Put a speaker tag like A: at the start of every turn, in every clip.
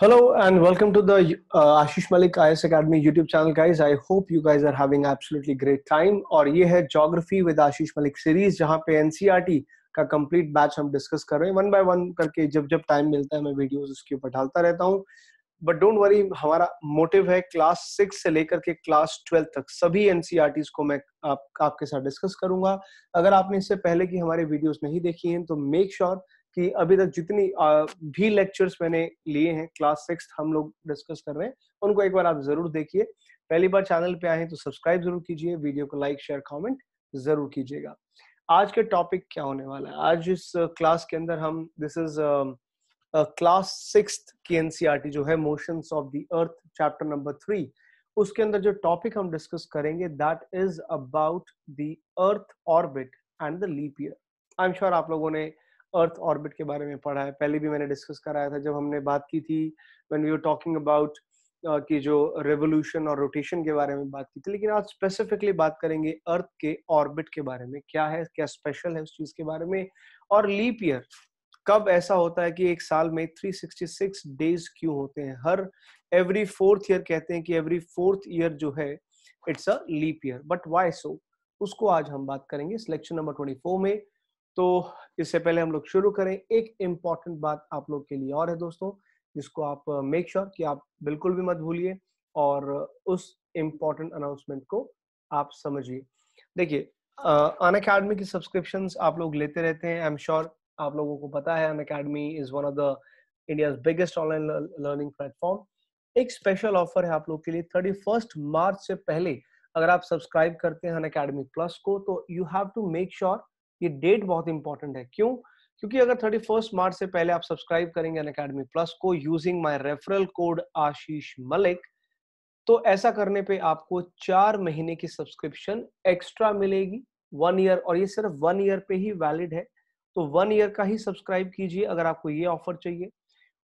A: Hello and welcome to the uh, Ashish Malik IS Academy YouTube channel, guys. I hope you guys are having absolutely great time. और ये है Geography with Ashish Malik series, जहाँ पे NCRT का complete batch हम discuss कर रहे हैं one by one करके जब जब time मिलता है मैं videos उसके ऊपर डालता रहता हूँ But don't worry, हमारा motive है class सिक्स से लेकर के class ट्वेल्थ तक सभी एनसीआर को मैं आप, आपके साथ discuss करूंगा अगर आपने इससे पहले की हमारे videos नहीं देखी हैं तो make sure कि अभी तक जितनी भी लेक्चर्स मैंने लिए हैं क्लास सिक्स हम लोग डिस्कस कर रहे हैं उनको एक बार आप जरूर देखिए पहली बार चैनल पे आए हैं तो सब्सक्राइब जरूर कीजिए वीडियो को लाइक शेयर कमेंट जरूर कीजिएगा आज का टॉपिक क्या होने वाला है आज इस क्लास के अंदर हम दिस इज क्लास सिक्स की एनसीआरटी e जो है motion of the earth chapter number three उसके अंदर जो टॉपिक हम डिस्कस करेंगे that is about the earth orbit and the leap year I am sure आप लोगों ने अर्थ ऑर्बिट के बारे में पढ़ा है पहले भी मैंने डिस्कस कराया था जब हमने बात की थी वेन यू टॉकिंग अबाउट की जो रेवोल्यूशन और रोटेशन के बारे में बात की थी लेकिन आज स्पेसिफिकली बात करेंगे अर्थ के ऑर्बिट के बारे में क्या है क्या स्पेशल है उस चीज के बारे में और लीप ईयर कब ऐसा होता है कि एक साल में 366 डेज क्यों होते हैं हर एवरी फोर्थ ईयर कहते हैं कि एवरी फोर्थ ईयर जो है it's a leap year but why so उसको आज हम बात करेंगे सिलेक्शन नंबर 24 में तो इससे पहले हम लोग शुरू करें एक इम्पॉर्टेंट बात आप लोग के लिए और है दोस्तों जिसको आप मेक श्योर sure कि आप बिल्कुल भी मत भूलिए और उस इम्पॉर्टेंट अनाउंसमेंट को आप समझिए देखिए अन अकेडमी की सब्सक्रिप्शन आप लोग लेते रहते हैं आई एम श्योर आप लोगों को पता है Unacademy is one of the India biggest online learning platform एक स्पेशल ऑफर है आप लोग के लिए थर्टी फर्स्ट मार्च से पहले अगर आप सब्सक्राइब करते हैं अन अकेडमी प्लस को तो you have to make sure ये डेट बहुत इंपॉर्टेंट है क्यों क्योंकि अगर थर्टी फर्स्ट मार्च से पहले आप सब्सक्राइब करेंगे अन अकेडमी प्लस को using my referral code Ashish Malik तो ऐसा करने पे आपको चार महीने की सब्सक्रिप्शन एक्स्ट्रा मिलेगी वन ईयर और ये सिर्फ वन ईयर पे ही वैलिड है तो वन ईयर का ही सब्सक्राइब कीजिए अगर आपको ये ऑफर चाहिए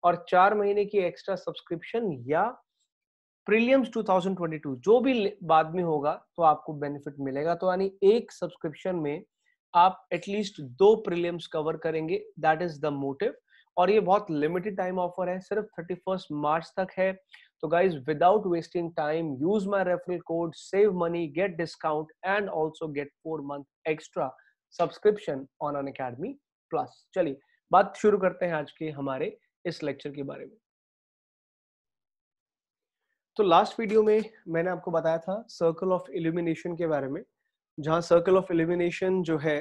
A: और चार महीने की एक्स्ट्रा सब्सक्रिप्शन या प्रीलियम्स 2022 जो भी बाद में होगा तो आपको बेनिफिट मिलेगा तो यानी एक सब्सक्रिप्शन में आप एटलीस्ट दो प्रीलिम्स कवर करेंगे दैट इज द मोटिव और ये बहुत लिमिटेड टाइम ऑफर है सिर्फ थर्टी फर्स्ट मार्च तक है तो guys without wasting time use my referral code save money get discount and also get four month extra subscription on Unacademy plus चलिए बात शुरू करते हैं आज के हमारे इस लेक्चर के बारे में तो लास्ट वीडियो में मैंने आपको बताया था सर्कल ऑफ इल्यूमिनेशन के बारे में जहाँ सर्कल ऑफ एलिमिनेशन जो है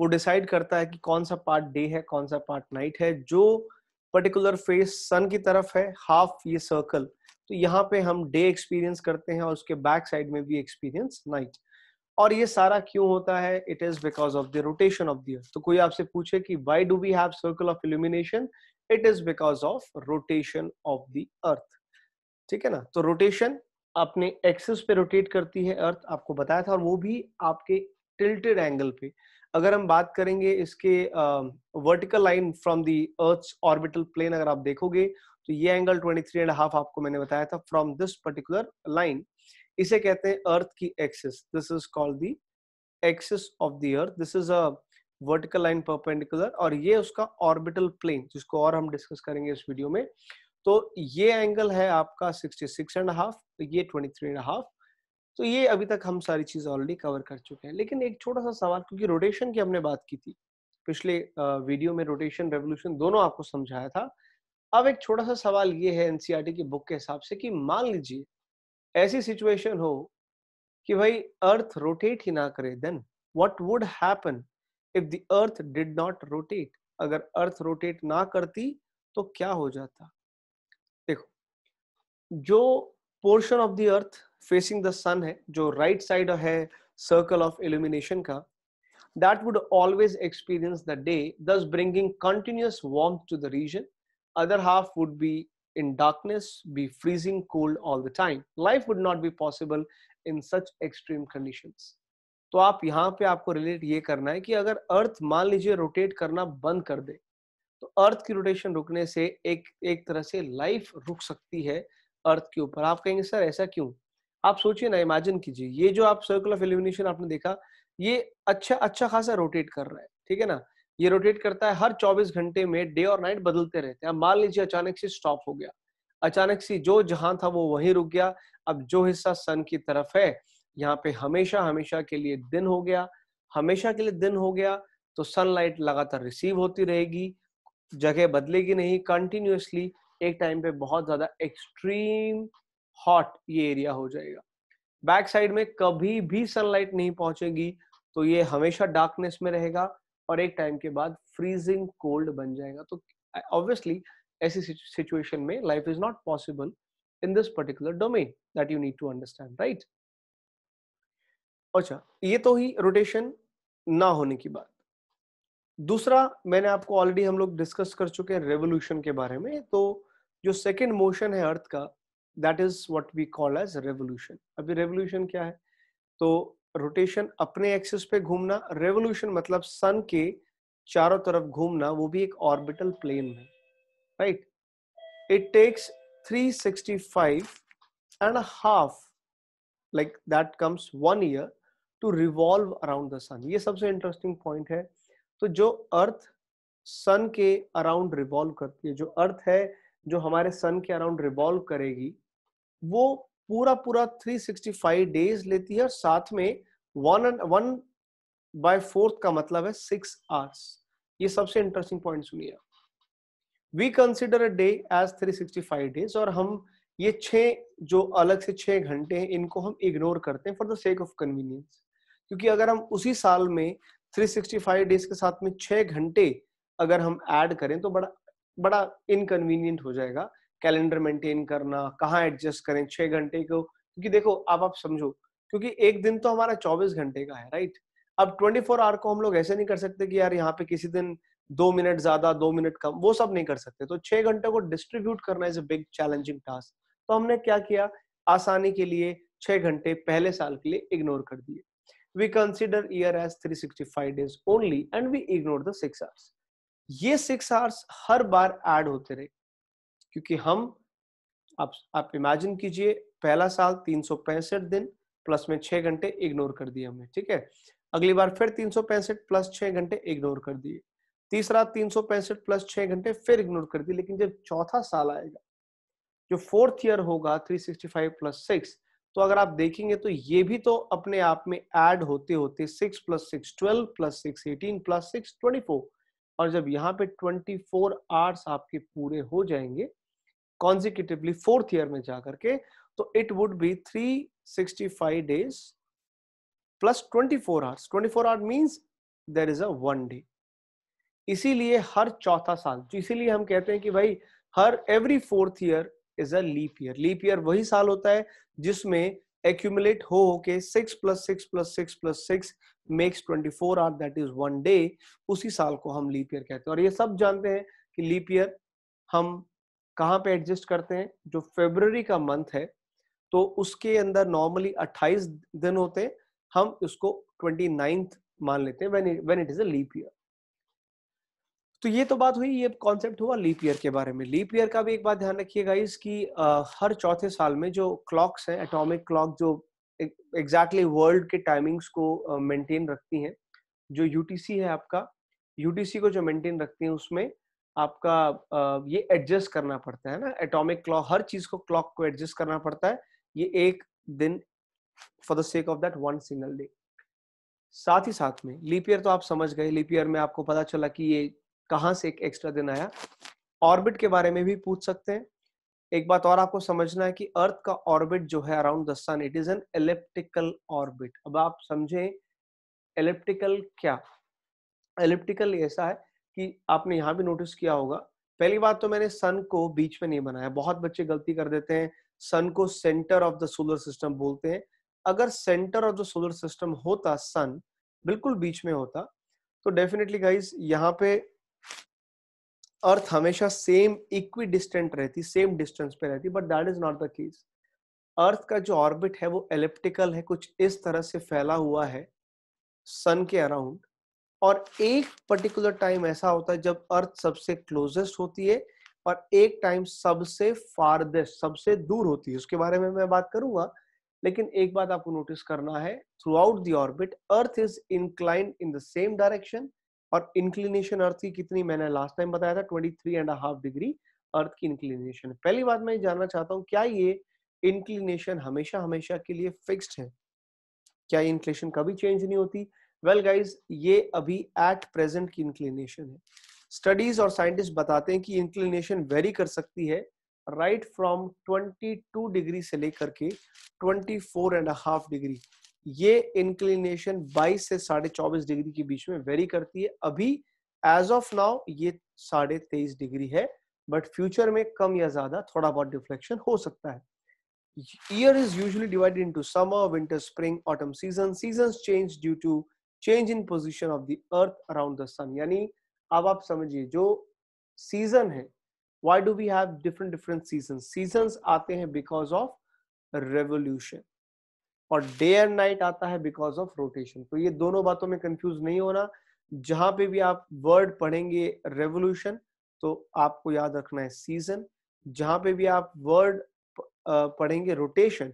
A: वो डिसाइड करता है कि कौन सा पार्ट डे है कौन सा पार्ट नाइट है जो पर्टिकुलर फेस सन की तरफ है हाफ ये सर्कल तो यहाँ पे हम डे एक्सपीरियंस करते हैं और उसके बैक साइड में भी एक्सपीरियंस नाइट और ये सारा क्यों होता है it is because of the rotation of the earth तो कोई आपसे पूछे कि why do we have circle of illumination it is because of rotation of the earth ठीक है ना तो रोटेशन अपने एक्सेस पे रोटेट करती है अर्थ आपको बताया था और वो भी आपके टिल्टेड एंगल पे अगर हम बात करेंगे इसके vertical line from the earth orbital plane अगर आप देखोगे तो ये एंगल 23 एंड हाफ आपको मैंने बताया था फ्रॉम दिस पर्टिकुलर लाइन इसे कहते हैं अर्थ की axis this is called the axis of the earth this is a vertical line perpendicular और ये उसका ऑर्बिटल प्लेन जिसको और हम डिस्कस करेंगे इस वीडियो में तो ये एंगल है आपका 66 एंड हाफ ये 23 एंड हाफ तो ये अभी तक हम सारी चीज ऑलरेडी कवर कर चुके हैं लेकिन एक छोटा सा सवाल क्योंकि रोटेशन की हमने बात की थी पिछले वीडियो में रोटेशन रेवोल्यूशन दोनों आपको समझाया था अब एक छोटा सा सवाल ये है एनसीआरटी e की बुक के हिसाब से कि मान लीजिए ऐसी सिचुएशन हो कि भाई अर्थ रोटेट ही ना करे then what would happen if the earth did not rotate अगर अर्थ रोटेट ना करती तो क्या हो जाता जो portion of the earth facing the sun है जो राइट right साइड है सर्कल ऑफ इल्यूमिनेशन का that would always experience the day thus bringing continuous warm to the region other half would be in darkness be freezing cold all the time life would not be possible in such extreme condition तो आप यहाँ पे आपको relate ये करना है कि अगर अर्थ मान लीजिए रोटेट करना बंद कर दे तो अर्थ की रोटेशन रुकने से एक एक तरह से लाइफ रुक सकती है अर्थ के ऊपर आप कहेंगे सर ऐसा क्यों आप सोचिए ना इमेजिन कीजिए ये जो आप सर्कल ऑफ एलिमिनेशन आपने देखा ये अच्छा अच्छा खासा रोटेट कर रहा है ठीक है ना ये रोटेट करता है हर 24 घंटे में डे और नाइट बदलते रहते हैं मान लीजिए अचानक से स्टॉप हो गया अचानक से जो जहां था वो वहीं रुक गया अब जो हिस्सा सन की तरफ है यहाँ पे हमेशा हमेशा के लिए दिन हो गया हमेशा के लिए दिन हो गया तो सनलाइट लगातार रिसीव होती रहेगी जगह बदलेगी नहीं कंटिन्यूसली एक टाइम पे बहुत ज़्यादा एक्सट्रीम हॉट ये एरिया हो जाएगा बैक साइड में कभी भी सनलाइट नहीं पहुंचेगी तो ये हमेशा डार्कनेस में रहेगा और एक टाइम के बाद फ्रीजिंग कोल्ड बन जाएगा तो ऑब्वियसली ऐसी सिचुएशन में life is not possible in this particular domain that you need to understand right अच्छा ये तो ही रोटेशन ना होने की बात दूसरा मैंने आपको ऑलरेडी हम लोग डिस्कस कर चुके हैं रेवोल्यूशन के बारे में तो जो सेकेंड मोशन है अर्थ का that is what we call as revolution अभी रेवोल्यूशन क्या है तो रोटेशन अपने एक्सिस पे घूमना रेवोल्यूशन मतलब सन के चारों तरफ घूमना वो भी एक ऑर्बिटल प्लेन में right it takes 365 and a half like that comes one year to revolve around the ये सबसे इंटरेस्टिंग पॉइंट है तो जो अर्थ सन के अराउंड रिवॉल्व करती है जो अर्थ है जो हमारे सन के अराउंड रिवॉल्व करेगी वो पूरा पूरा 365 डेज लेती है और साथ में one and one by fourth का मतलब है सिक्स आवर्स ये सबसे इंटरेस्टिंग पॉइंट सुनिए we consider a day as 365 days और हम ये छः जो अलग से छह घंटे हैं इनको हम इग्नोर करते हैं for the sake of convenience क्योंकि अगर हम उसी साल में 365 डेज के साथ में छह घंटे अगर हम ऐड करें तो बड़ा बड़ा इनकन्वीनियंट हो जाएगा कैलेंडर मेंटेन करना कहाँ एडजस्ट करें छह घंटे को क्योंकि देखो आप आप समझो क्योंकि एक दिन तो हमारा चौबीस घंटे का है राइट अब ट्वेंटी फोर आवर को हम लोग ऐसे नहीं कर सकते कि यार यहाँ पे किसी दिन दो मिनट ज्यादा दो मिनट कम वो सब नहीं कर सकते तो छह घंटे को डिस्ट्रीब्यूट करना is a big challenging task तो हमने क्या किया आसानी के लिए छह घंटे पहले साल के लिए इग्नोर कर दिए we consider year year three sixty five days only and we ignore these hours ये सिक्स आवर्स हर बार ऐड होते रहे क्योंकि हम आप आप इमेजिन कीजिए पहला साल तीन सौ पैंसठ दिन प्लस में छह घंटे इग्नोर कर दिए हमने ठीक है अगली बार फिर तीन सौ पैंसठ प्लस छह घंटे इग्नोर कर दिए तीसरा तीन सौ पैंसठ प्लस छह घंटे फिर इग्नोर कर दिए लेकिन जब चौथा साल आएगा जो फोर्थ ईयर होगा three sixty five plus six तो अगर आप देखेंगे तो ये भी तो अपने आप में एड होते होते six plus six twelve plus six eighteen plus six twenty four और जब यहाँ पे 24 फोर आवर्स आपके पूरे हो जाएंगे कॉन्जिकेटिवली फोर्थ ईयर में जाकर के तो it would be 365 days plus 24 hours twenty four hour means there is a one day इसीलिए हर चौथा साल तो इसीलिए हम कहते हैं कि भाई हर every fourth year is a leap year leap year वही साल होता है जिसमें accumulate ho okay 6 plus 6 plus 6 plus 6 makes 24 hour that is one day उसी साल को हम लीप ईयर कहते हैं और ये सब जानते हैं कि लीप ईयर हम कहाँ पे एडजस्ट करते हैं जो फेबररी का मंथ है तो उसके अंदर नॉर्मली 28 दिन होते हैं हम इसको नाइन्थ मान लेते हैं when it is a leap year तो ये तो बात हुई ये कॉन्सेप्ट हुआ लीप ईयर के बारे में लीप ईयर का भी एक बात ध्यान रखिएगा इसकी कि हर चौथे साल में जो क्लॉक्स हैं एटॉमिक क्लॉक जो एग्जैक्टली वर्ल्ड के टाइमिंग्स को मेंटेन रखती हैं जो यूटीसी है आपका यूटीसी को जो मेंटेन रखती है उसमें आपका ये एडजस्ट करना पड़ता है ना एटॉमिक क्लॉक हर चीज को क्लॉक को एडजस्ट करना पड़ता है ये एक दिन for the sake of that one single day साथ ही साथ में लीप ईयर तो आप समझ गए लीप ईयर में आपको पता चला कि ये कहां से एक एक्स्ट्रा दिन आया ऑर्बिट के बारे में भी पूछ सकते हैं एक बात और आपको समझना है कि अर्थ का ऑर्बिट जो है around the sun it is an elliptical orbit अब आप समझे एलिप्टिकल क्या एलिप्टिकल ऐसा है कि आपने यहाँ भी नोटिस किया होगा पहली बात तो मैंने सन को बीच में नहीं बनाया बहुत बच्चे गलती कर देते हैं सन को centre of the solar system बोलते हैं अगर centre of the solar system होता सन बिल्कुल बीच में होता तो डेफिनेटली गाइज यहाँ पे अर्थ हमेशा सेम इक्वी डिस्टेंट रहती सेम डिस्टेंस पे रहती but that is not the case earth का जो ऑर्बिट है वो एलिप्टिकल है कुछ इस तरह से फैला हुआ है सन के अराउंड और एक पर्टिकुलर टाइम ऐसा होता है जब अर्थ सबसे क्लोजेस्ट होती है और एक टाइम सबसे फारदेस्ट सबसे दूर होती है उसके बारे में मैं बात करूंगा लेकिन एक बात आपको नोटिस करना है throughout the orbit earth is inclined in the same direction और इंक्लिनेशन अर्थ की कितनी मैंने लास्ट टाइम बताया था twenty three and half degree earth की इंक्लिनेशन पहली बात मैं जानना चाहता हूँ क्या ये इंक्लिनेशन हमेशा हमेशा के लिए फिक्स्ड है क्या ये इंक्लिनेशन कभी चेंज नहीं होती वेल well गाइज ये अभी एट प्रेजेंट की इंक्लिनेशन है स्टडीज और साइंटिस्ट बताते हैं कि इंक्लिनेशन वेरी कर सकती है राइट फ्रॉम टू डिग्री से लेकर के फोर एंड हाफ डिग्री ये इंक्लिनेशन 22 से साढ़े चौबीस डिग्री के बीच में वेरी करती है अभी एज ऑफ नाउ ये साढ़े तेईस डिग्री है बट फ्यूचर में कम या ज्यादा थोड़ा बहुत डिफ्लेक्शन हो सकता है year is usually divided into summer winter spring autumn season season change due to change in position of the earth around the sun यानी अब आप समझिए जो सीजन है why do we have different different season season आते हैं because of revolution और day and night आता है बिकॉज ऑफ रोटेशन तो ये दोनों बातों में कंफ्यूज नहीं होना जहां पे भी आप वर्ड पढ़ेंगे रेवोल्यूशन तो आपको याद रखना है सीजन जहां पे भी आप वर्ड पढ़ेंगे rotation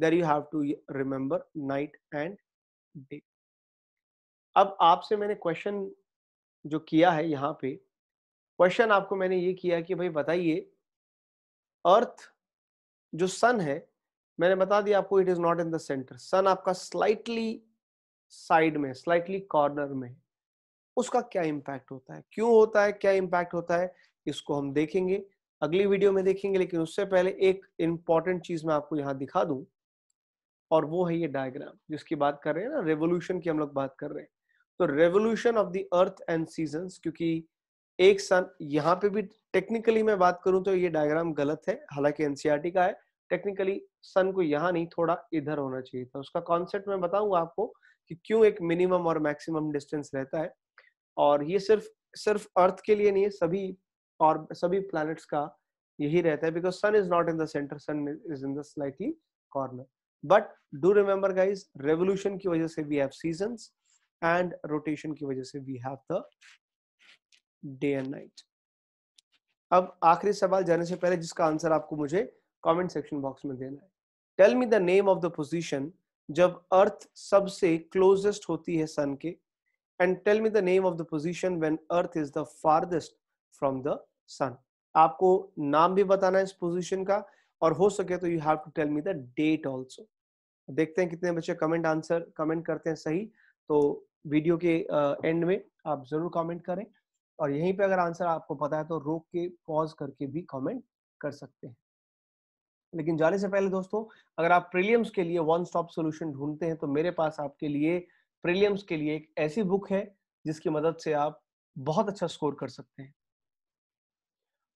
A: there you have to remember night and day अब आपसे मैंने क्वेश्चन जो किया है यहाँ पे क्वेश्चन आपको मैंने ये किया कि भाई बताइए अर्थ जो सन है मैंने बता दिया आपको it is not in the centre sun आपका स्लाइटली साइड में स्लाइटली कॉर्नर में उसका क्या इम्पैक्ट होता है क्यों होता है क्या इम्पैक्ट होता है इसको हम देखेंगे अगली वीडियो में देखेंगे लेकिन उससे पहले एक इंपॉर्टेंट चीज मैं आपको यहाँ दिखा दूं और वो है ये डायग्राम जिसकी बात कर रहे हैं ना रेवोल्यूशन की हम लोग बात कर रहे हैं तो revolution of the earth and season क्योंकि एक सन यहाँ पे भी टेक्निकली मैं बात करूं तो ये डायग्राम गलत है हालांकि एनसीआरटी e का है टेक्निकली सन को यहाँ नहीं थोड़ा इधर होना चाहिए था उसका कॉन्सेप्ट मैं बताऊंगा आपको कि क्यों एक मिनिमम और मैक्सिमम डिस्टेंस रहता है और ये सिर्फ सिर्फ अर्थ के लिए नहीं है सभी और सभी प्लैनेट्स का यही रहता है because sun is not in the centre sun is in the slightly corner but do remember guys revolution की वजह से we have season and rotation की वजह से we have the day and night अब आखिरी सवाल जाने से पहले जिसका आंसर आपको मुझे कमेंट सेक्शन बॉक्स में देना है tell me the name of the position जब अर्थ सबसे क्लोजेस्ट होती है सन के and tell me the name of the position when earth is the farthest from the sun आपको नाम भी बताना है इस पोजीशन का और हो सके तो you have to tell me the date also देखते हैं कितने बच्चे कमेंट आंसर कमेंट करते हैं सही तो वीडियो के एंड में आप जरूर कमेंट करें और यहीं पे अगर आंसर आपको पता है तो रोक के पॉज करके भी कमेंट कर सकते हैं लेकिन जाने से पहले दोस्तों अगर आप प्रीलियम्स के लिए वन स्टॉप सोल्यूशन ढूंढते हैं तो मेरे पास आपके लिए प्रीलियम्स के लिए एक ऐसी बुक है जिसकी मदद से आप बहुत अच्छा स्कोर कर सकते हैं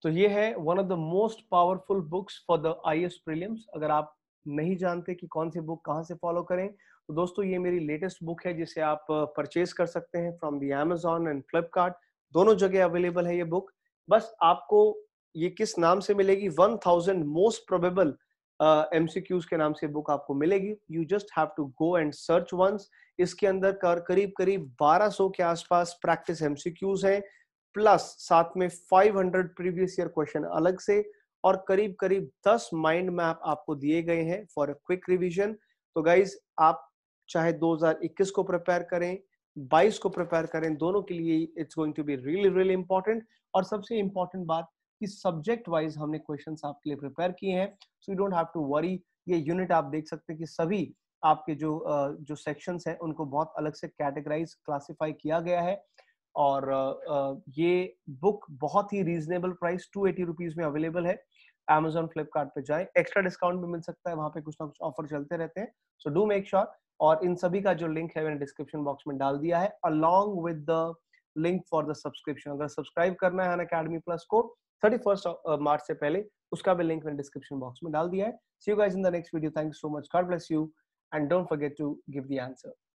A: तो ये है one of the most powerful books for the I S prelims अगर आप नहीं जानते कि कौन सी बुक कहाँ से फॉलो करें तो दोस्तों ये मेरी लेटेस्ट बुक है जिसे आप परचेज कर सकते हैं from the Amazon and Flipkart दोनों जगह अवेलेबल है ये बुक बस आपको ये किस नाम से मिलेगी 1000 मोस्ट प्रोबेबल एमसीक्यूज के नाम से बुक आपको मिलेगी you just have to go and search once इसके अंदर कर, करीब करीब 1200 के आसपास प्रैक्टिस एमसीक्यूज हैं प्लस साथ में 500 प्रीवियस ईयर क्वेश्चन अलग से और करीब करीब 10 माइंड मैप आपको दिए गए हैं फॉर अ क्विक रिविजन तो गाइज आप चाहे 2021 को प्रिपेयर करें 22 को प्रिपेयर करें दोनों के लिए it's going to be really really important और सबसे इंपॉर्टेंट बात कि सब्जेक्ट वाइज हमने क्वेश्चन आपके लिए प्रिपेयर किए हैं so you don't have to worry ये यूनिट आप देख सकते हैं कि सभी आपके जो जो सेक्शंस हैं उनको बहुत अलग से कैटेगराइज क्लासिफाई किया गया है और ये बुक बहुत ही रीजनेबल प्राइस टू एटी में अवेलेबल है एमेजोन फ्लिपकार्ट पे जाए एक्स्ट्रा डिस्काउंट भी मिल सकता है वहां पे कुछ ना कुछ ऑफर चलते रहते हैं सो डू मेक श्योर और इन सभी का जो लिंक है मैंने डिस्क्रिप्शन बॉक्स में डाल दिया है along with the link for the subscription अगर सब्सक्राइब करना है अन अकेडमी प्लस को थर्टी फर्स्ट मार्च से पहले उसका भी लिंक मैंने डिस्क्रिप्शन बॉक्स में डाल दिया है see you guys in the next video thank you so much God bless you and don't forget to give the answer